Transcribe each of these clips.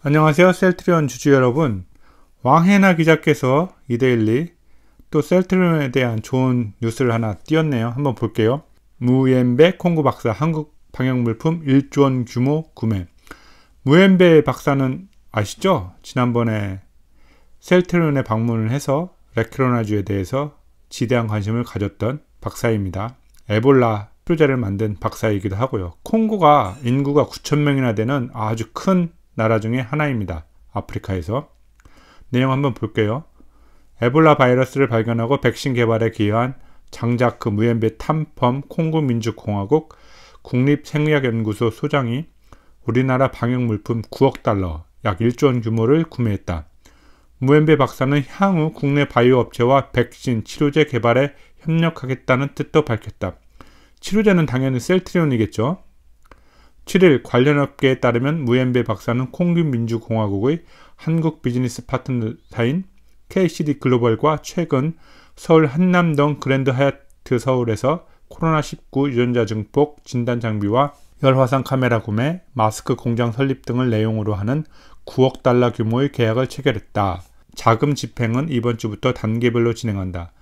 안녕하세요. 셀트리온 주주 여러분. 왕해나 기자께서 이데일리 또 셀트리온에 대한 좋은 뉴스를 하나 띄웠네요 한번 볼게요. 무엠베 콩고 박사 한국 방역물품 1조 원 규모 구매. 무엠베 박사는 아시죠? 지난번에 셀트리온에 방문을 해서 레크로나주에 대해서 지대한 관심을 가졌던 박사입니다. 에볼라 표자를 만든 박사이기도 하고요. 콩고가 인구가 9천 명이나 되는 아주 큰 나라 중의 하나입니다. 아프리카에서. 내용 한번 볼게요. 에볼라 바이러스를 발견하고 백신 개발에 기여한 장자크 무엠베 탐펌 콩고민주공화국 국립생의학연구소 소장이 우리나라 방역물품 9억 달러, 약 1조 원 규모를 구매했다. 무엠베 박사는 향후 국내 바이오 업체와 백신, 치료제 개발에 협력하겠다는 뜻도 밝혔다. 치료제는 당연히 셀트리온이겠죠. 7일 관련 업계에 따르면 무엔베 박사는 콩규민주공화국의 한국 비즈니스 파트너사인 KCD 글로벌과 최근 서울 한남동 그랜드 하얏트 서울에서 코로나19 유전자 증폭 진단 장비와 열화상 카메라 구매, 마스크 공장 설립 등을 내용으로 하는 9억 달러 규모의 계약을 체결했다. 자금 집행은 이번 주부터 단계별로 진행한다.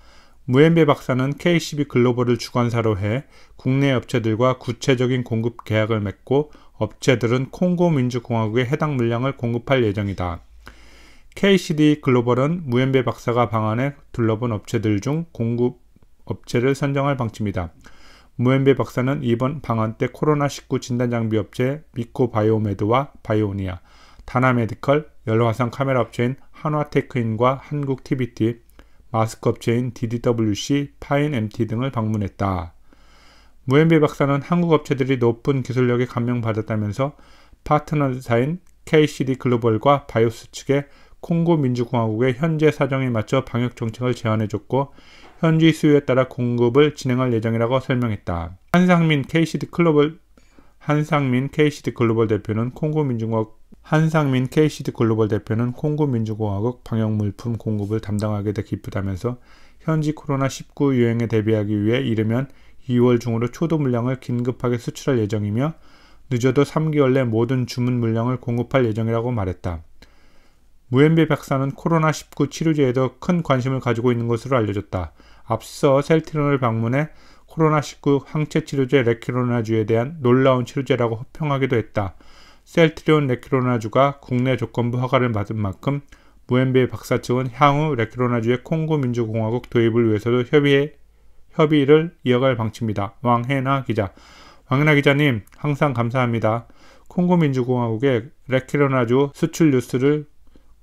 무엔베 박사는 KCB 글로벌을 주관사로 해 국내 업체들과 구체적인 공급 계약을 맺고 업체들은 콩고 민주공화국에 해당 물량을 공급할 예정이다. KCD 글로벌은 무엔베 박사가 방안에 둘러본 업체들 중 공급 업체를 선정할 방침이다. 무엔베 박사는 이번 방안 때 코로나19 진단장비 업체 미코바이오메드와 바이오니아, 다나메디컬, 열화상 카메라 업체인 한화테크인과 한국 TBT, 마스크 업체인 DDWC, 파인 MT 등을 방문했다. 무엔비 박사는 한국 업체들이 높은 기술력에 감명받았다면서 파트너사인 KCD 글로벌과 바이오스 측에 콩고 민주공화국의 현재 사정에 맞춰 방역 정책을 제안해줬고 현지 수요에 따라 공급을 진행할 예정이라고 설명했다. 한상민 KCD 글로벌 한상민 KCD 글로벌 대표는 콩고 민중국 한상민 KCD 글로벌 대표는 콩고 민주공화국 방역 물품 공급을 담당하게 돼 기쁘다면서 현지 코로나19 유행에 대비하기 위해 이르면 2월 중으로 초도 물량을 긴급하게 수출할 예정이며 늦어도 3개월 내 모든 주문 물량을 공급할 예정이라고 말했다. 무엔비 박사는 코로나19 치료제에도 큰 관심을 가지고 있는 것으로 알려졌다. 앞서 셀트론을 방문해 코로나19 항체 치료제 레키로나주에 대한 놀라운 치료제라고 호평하기도 했다. 셀트리온 레키로나주가 국내 조건부 허가를 받은 만큼 무엔비 박사 측은 향후 레키로나주의 콩고 민주공화국 도입을 위해서도 협의해 협의를 이어갈 방침이다. 왕혜나 기자. 왕혜나 기자님, 항상 감사합니다. 콩고 민주공화국의 레키로나주 수출 뉴스를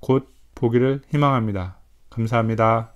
곧 보기를 희망합니다. 감사합니다.